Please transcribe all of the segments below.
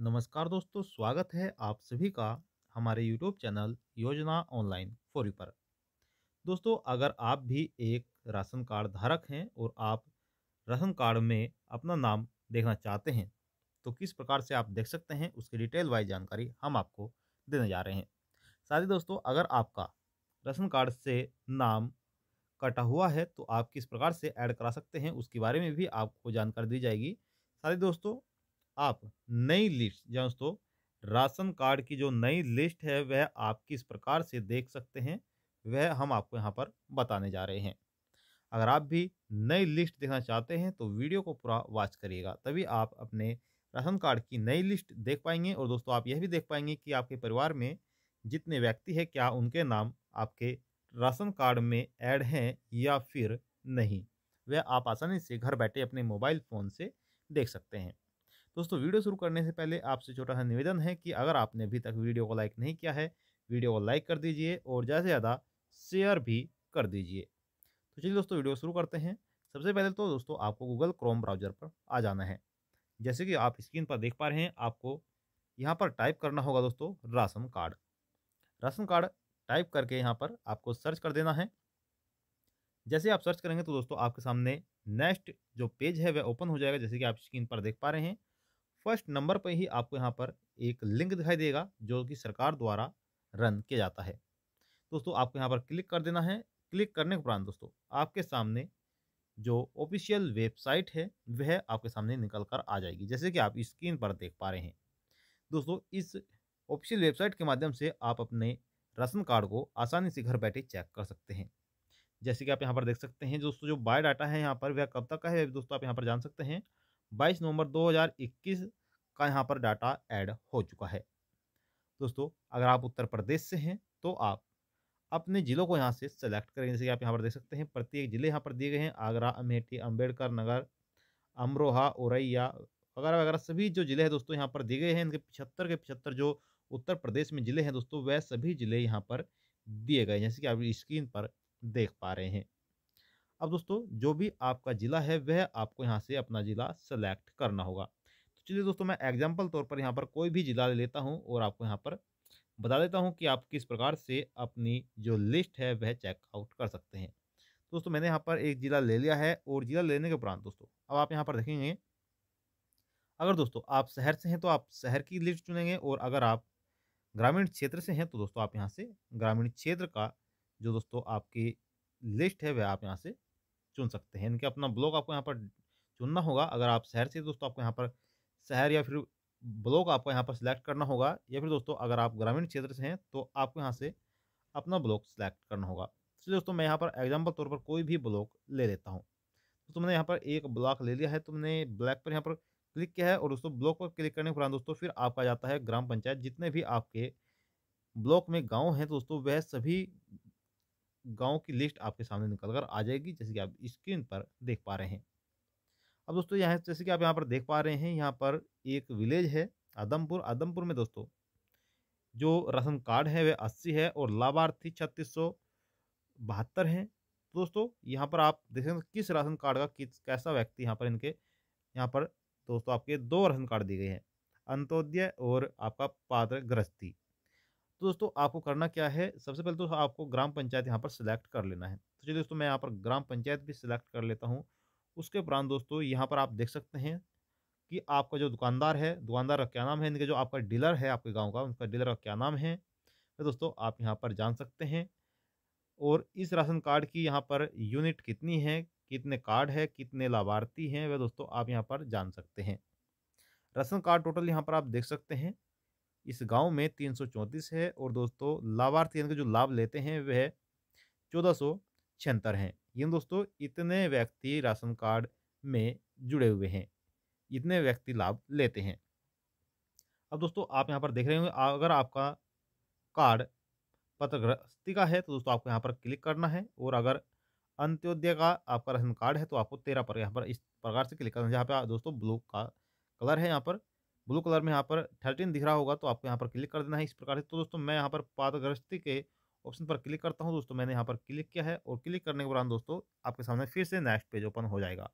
नमस्कार दोस्तों स्वागत है आप सभी का हमारे यूट्यूब चैनल योजना ऑनलाइन फोरी पर दोस्तों अगर आप भी एक राशन कार्ड धारक हैं और आप राशन कार्ड में अपना नाम देखना चाहते हैं तो किस प्रकार से आप देख सकते हैं उसकी डिटेल वाइज जानकारी हम आपको देने जा रहे हैं साथ ही दोस्तों अगर आपका राशन कार्ड से नाम कटा हुआ है तो आप किस प्रकार से ऐड करा सकते हैं उसके बारे में भी आपको जानकारी दी जाएगी साथ ही दोस्तों आप नई लिस्ट दोस्तों राशन कार्ड की जो नई लिस्ट है वह आप किस प्रकार से देख सकते हैं वह हम आपको यहाँ पर बताने जा रहे हैं अगर आप भी नई लिस्ट देखना चाहते हैं तो वीडियो को पूरा वॉच करिएगा तभी आप अपने राशन कार्ड की नई लिस्ट देख पाएंगे और दोस्तों आप यह भी देख पाएंगे कि आपके परिवार में जितने व्यक्ति हैं क्या उनके नाम आपके राशन कार्ड में ऐड हैं या फिर नहीं वह आप आसानी से घर बैठे अपने मोबाइल फ़ोन से देख सकते हैं दोस्तों वीडियो शुरू करने से पहले आपसे छोटा सा निवेदन है कि अगर आपने अभी तक वीडियो को लाइक नहीं किया है वीडियो को लाइक कर दीजिए और ज़्यादा से ज़्यादा शेयर भी कर दीजिए तो चलिए दोस्तों वीडियो शुरू करते हैं सबसे पहले तो दोस्तों आपको गूगल क्रोम ब्राउजर पर आ जाना है जैसे कि आप स्क्रीन पर देख पा रहे हैं आपको यहाँ पर टाइप करना होगा दोस्तों ration card ration card type करके यहाँ पर आपको सर्च कर देना है जैसे आप सर्च करेंगे तो दोस्तों आपके सामने नेक्स्ट जो पेज है वह ओपन हो जाएगा जैसे कि आप स्क्रीन पर देख पा रहे हैं फर्स्ट नंबर पर ही आपको यहाँ पर एक लिंक दिखाई देगा जो कि सरकार द्वारा रन किया जाता है दोस्तों आपको यहाँ पर क्लिक कर देना है क्लिक करने के उपरांत दोस्तों आपके सामने जो ऑफिशियल वेबसाइट है वह आपके सामने निकल कर आ जाएगी जैसे कि आप स्क्रीन पर देख पा रहे हैं दोस्तों इस ऑफिशियल वेबसाइट के माध्यम से आप अपने राशन कार्ड को आसानी से घर बैठे चेक कर सकते हैं जैसे कि आप यहाँ पर देख सकते हैं दोस्तों जो बायोडाटा है यहाँ पर वह कब तक का है दोस्तों आप यहाँ पर जान सकते हैं 22 नवंबर 2021 का यहाँ पर डाटा ऐड हो चुका है दोस्तों अगर आप उत्तर प्रदेश से हैं तो आप अपने ज़िलों को यहाँ से सेलेक्ट करेंगे जैसे कि आप यहाँ पर देख सकते हैं प्रत्येक ज़िले यहाँ पर दिए गए हैं आगरा अमेठी अम्बेडकर नगर अमरोहा औरैया वगैरह वगैरह सभी जो ज़िले हैं दोस्तों यहाँ पर दिए गए हैं इनके पिछहत्तर के पिछहत्तर जो उत्तर प्रदेश में ज़िले हैं दोस्तों वह सभी ज़िले यहाँ पर दिए गए जैसे कि आप स्क्रीन पर देख पा रहे हैं अब दोस्तों जो भी आपका ज़िला है वह आपको यहाँ से अपना ज़िला सेलेक्ट करना होगा तो चलिए दोस्तों मैं एग्जाम्पल तौर पर यहाँ पर कोई भी ज़िला ले लेता हूँ और आपको यहाँ पर बता देता हूँ कि आप किस प्रकार से अपनी जो लिस्ट है वह चेकआउट कर सकते हैं दोस्तों मैंने यहाँ पर एक ज़िला ले लिया है और ज़िला लेने के उपरांत दोस्तों अब आप यहाँ पर देखेंगे अगर दोस्तों आप शहर से हैं तो आप शहर की लिस्ट चुनेंगे और अगर आप ग्रामीण क्षेत्र से हैं तो दोस्तों आप यहाँ से ग्रामीण क्षेत्र का जो दोस्तों आपकी लिस्ट है वह आप यहाँ से चुन सकते हैं इनके अपना ब्लॉक आपको यहाँ पर चुनना होगा अगर आप शहर से दोस्तों आपको यहाँ पर शहर या फिर ब्लॉक आपको यहाँ पर सिलेक्ट करना होगा या फिर दोस्तों अगर आप ग्रामीण क्षेत्र से हैं तो आपको यहाँ से अपना ब्लॉक सिलेक्ट करना होगा तो दोस्तों मैं यहाँ पर एग्जाम्पल तौर पर कोई भी ब्लॉक ले लेता हूँ तो तुमने यहाँ पर एक ब्लॉक ले लिया है तुमने ब्लैक पर यहाँ पर क्लिक किया है और दोस्तों ब्लॉक पर क्लिक करने के बाद दोस्तों फिर आपका जाता है ग्राम पंचायत जितने भी आपके ब्लॉक में गाँव हैं तो दोस्तों वह सभी गांव की लिस्ट आपके सामने निकल कर आ जाएगी जैसे कि आप स्क्रीन पर देख पा रहे हैं अब दोस्तों यहाँ जैसे कि आप यहाँ पर देख पा रहे हैं यहाँ पर एक विलेज है आदमपुर आदमपुर में दोस्तों जो राशन कार्ड है वह अस्सी है और लाभार्थी छत्तीस सौ बहत्तर हैं दोस्तों यहाँ पर आप देख सकते किस राशन कार्ड का किस कैसा व्यक्ति यहाँ पर इनके यहाँ पर दोस्तों आपके दो राशन कार्ड दिए गए हैं अंत्योदय और आपका पात्र गृहस्थी तो दोस्तों आपको करना क्या है सबसे पहले तो आपको ग्राम पंचायत यहाँ पर सिलेक्ट कर लेना है तो चलिए दोस्तों मैं यहाँ पर ग्राम पंचायत भी सिलेक्ट कर लेता हूँ उसके उपरांत दोस्तों यहाँ पर आप देख सकते हैं कि आपका जो दुकानदार है दुकानदार का क्या नाम है इनके जो आपका डीलर है आपके गाँव का उनका डीलर का क्या नाम है तो दोस्तों आप यहाँ पर जान सकते हैं और इस राशन कार्ड की यहाँ पर यूनिट कितनी है कितने कार्ड है कितने लाभार्थी हैं वह दोस्तों आप यहाँ पर जान सकते हैं राशन कार्ड टोटल यहाँ पर आप देख सकते हैं इस गांव में चौंतीस है और दोस्तों लाभार्थी यानी कि जो लाभ लेते हैं वह चौदह सौ छिहत्तर हैं यानी दोस्तों इतने व्यक्ति राशन कार्ड में जुड़े हुए हैं इतने व्यक्ति लाभ लेते हैं अब दोस्तों आप यहाँ पर देख रहे होंगे अगर आपका कार्ड पत्रग्रस्ती का है तो दोस्तों आपको यहाँ पर क्लिक करना है और अगर अंत्योदय का आपका राशन कार्ड है तो आपको तेरह पर यहाँ पर इस प्रकार से क्लिक करना है जहाँ पर दोस्तों ब्लू का कलर है यहाँ पर ब्लू कलर में यहाँ पर थर्टीन दिख रहा होगा तो आपको यहाँ पर क्लिक कर देना है इस प्रकार से तो दोस्तों मैं यहाँ पर पारदर्शिता के ऑप्शन पर क्लिक करता हूँ दोस्तों मैंने यहाँ पर क्लिक किया है और क्लिक करने के बाद दोस्तों आपके सामने फिर से नेक्स्ट पेज ओपन हो जाएगा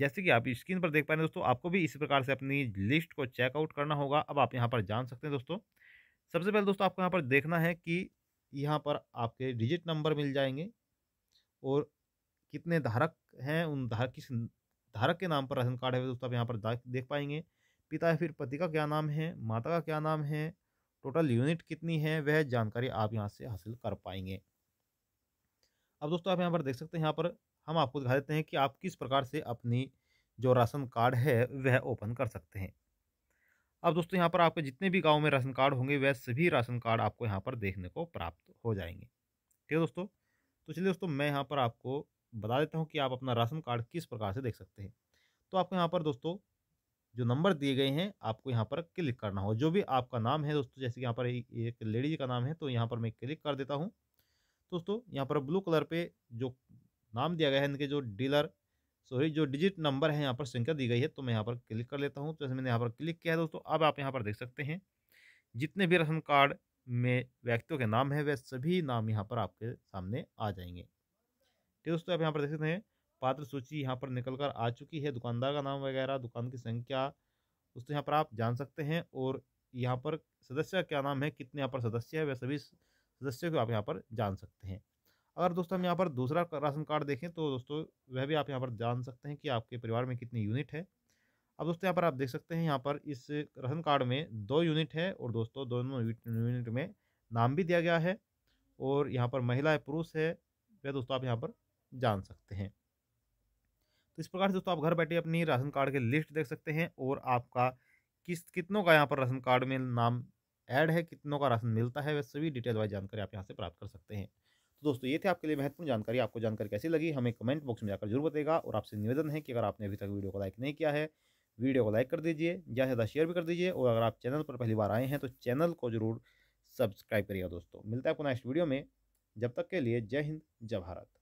जैसे कि आप स्क्रीन पर देख पा रहे हैं दोस्तों आपको भी इसी प्रकार से अपनी लिस्ट को चेकआउट करना होगा अब आप यहाँ पर जान सकते हैं दोस्तों सबसे पहले दोस्तों आपको यहाँ पर देखना है कि यहाँ पर आपके डिजिट नंबर मिल जाएंगे और कितने धारक हैं उन धारक किस धारक के नाम पर राशन कार्ड है दोस्तों आप यहाँ पर देख पाएंगे पिता या फिर पति का क्या नाम है माता का क्या नाम है टोटल यूनिट कितनी है वह जानकारी आप यहाँ से हासिल कर पाएंगे अब दोस्तों आप यहाँ पर देख सकते हैं यहाँ पर हम आपको दिखा देते हैं कि आप किस प्रकार से अपनी जो राशन कार्ड है वह ओपन कर सकते हैं अब दोस्तों यहाँ पर आपके जितने भी गाँव में राशन कार्ड होंगे वह सभी राशन कार्ड आपको यहाँ पर देखने को प्राप्त हो जाएंगे ठीक है दोस्तों तो चलिए दोस्तों मैं यहाँ पर आपको बता देता हूँ कि आप अपना राशन कार्ड किस प्रकार से देख सकते हैं तो आपको यहाँ पर दोस्तों जो नंबर दिए गए हैं आपको यहाँ पर क्लिक करना हो जो भी आपका नाम है दोस्तों जैसे कि यहाँ पर एक लेडीज का नाम है तो यहाँ पर मैं क्लिक कर देता हूँ दोस्तों यहाँ पर ब्लू कलर पे जो नाम दिया गया है इनके जो डीलर सॉरी जो डिजिट नंबर है यहाँ पर संख्या दी गई है तो मैं यहाँ पर क्लिक कर लेता हूँ तो जैसे मैंने यहाँ पर क्लिक किया है दोस्तों अब आप यहाँ पर देख सकते हैं जितने भी राशन कार्ड में व्यक्तियों के नाम है वह सभी नाम यहाँ पर आपके सामने आ जाएंगे ठीक है दोस्तों आप यहाँ पर देख सकते हैं पात्र सूची यहाँ पर निकल कर आ चुकी है दुकानदार का नाम वगैरह दुकान की संख्या दोस्तों यहाँ पर आप जान सकते हैं और यहाँ पर सदस्य का क्या नाम है कितने यहाँ पर सदस्य है वह सभी सदस्यों को आप यहाँ पर जान सकते हैं अगर दोस्तों हम यहाँ पर दूसरा राशन कार्ड देखें तो दोस्तों वह भी आप यहाँ पर जान सकते हैं कि आपके परिवार में कितनी यूनिट है अब दोस्तों यहाँ पर आप देख सकते हैं यहाँ पर इस राशन कार्ड में दो यूनिट है और दोस्तों दोनों यूनिट में नाम भी दिया गया है और यहाँ पर महिला है पुरुष है वह दोस्तों आप यहाँ पर जान सकते हैं तो इस प्रकार से दोस्तों आप घर बैठे अपनी राशन कार्ड की लिस्ट देख सकते हैं और आपका किस कितनों का यहाँ पर राशन कार्ड में नाम ऐड है कितनों का राशन मिलता है वह सभी डिटेल वाइज जानकारी आप यहाँ से प्राप्त कर सकते हैं तो दोस्तों ये थे आपके लिए महत्वपूर्ण जानकारी आपको जानकारी कैसी लगी हमें कमेंट बॉक्स में जाकर जरूर बताएगा और आपसे निवेदन है कि अगर आपने अभी तक वीडियो को लाइक नहीं किया है वीडियो को लाइक कर दीजिए ज़्यादा से ज़्यादा शेयर भी कर दीजिए और अगर आप चैनल पर पहली बार आए हैं तो चैनल को जरूर सब्सक्राइब करिएगा दोस्तों मिलता है आपको नेक्स्ट वीडियो में जब तक के लिए जय हिंद जय भारत